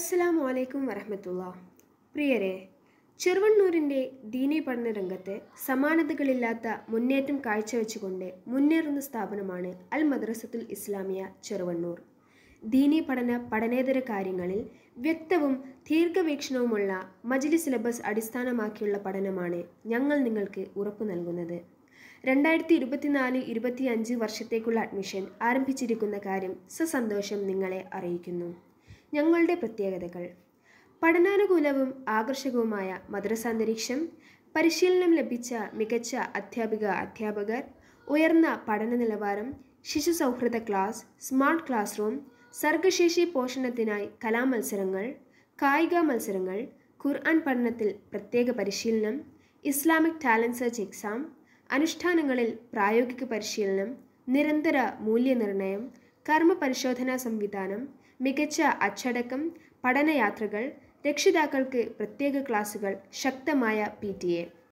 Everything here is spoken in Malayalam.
അസ്സലാമു അലൈക്കും വരഹമത്തുള്ള പ്രിയരെ ചെറുവണ്ണൂരിൻ്റെ ദീനി പഠന രംഗത്ത് സമാനതകളില്ലാത്ത മുന്നേറ്റം കാഴ്ചവെച്ചുകൊണ്ട് മുന്നേറുന്ന സ്ഥാപനമാണ് അൽ മദ്രസത്തുൽ ഇസ്ലാമിയ ചെറുവണ്ണൂർ ദീനി പഠന പഠനേതര കാര്യങ്ങളിൽ വ്യക്തവും ദീർഘവീക്ഷണവുമുള്ള മജിലി സിലബസ് അടിസ്ഥാനമാക്കിയുള്ള പഠനമാണ് ഞങ്ങൾ നിങ്ങൾക്ക് ഉറപ്പു നൽകുന്നത് രണ്ടായിരത്തി ഇരുപത്തിനാല് ഇരുപത്തിയഞ്ച് വർഷത്തേക്കുള്ള അഡ്മിഷൻ ആരംഭിച്ചിരിക്കുന്ന കാര്യം സസന്തോഷം നിങ്ങളെ അറിയിക്കുന്നു ഞങ്ങളുടെ പ്രത്യേകതകൾ പഠനാനുകൂലവും ആകർഷകവുമായ മദ്രസാന്തരീക്ഷം പരിശീലനം ലഭിച്ച മികച്ച അധ്യാപിക അധ്യാപകർ ഉയർന്ന പഠന നിലവാരം ശിശു സൗഹൃദ ക്ലാസ് സ്മാർട്ട് ക്ലാസ് റൂം സർഗശേഷി പോഷണത്തിനായി കലാമത്സരങ്ങൾ കായിക മത്സരങ്ങൾ ഖുർആൻ പഠനത്തിൽ പ്രത്യേക പരിശീലനം ഇസ്ലാമിക് ടാലൻറ്റ് സെർച്ച് എക്സാം അനുഷ്ഠാനങ്ങളിൽ പ്രായോഗിക പരിശീലനം നിരന്തര മൂല്യനിർണ്ണയം കർമ്മപരിശോധനാ സംവിധാനം മികച്ച അച്ചടക്കം പഠനയാത്രകൾ രക്ഷിതാക്കൾക്ക് പ്രത്യേക ക്ലാസുകൾ ശക്തമായ പി ടി എ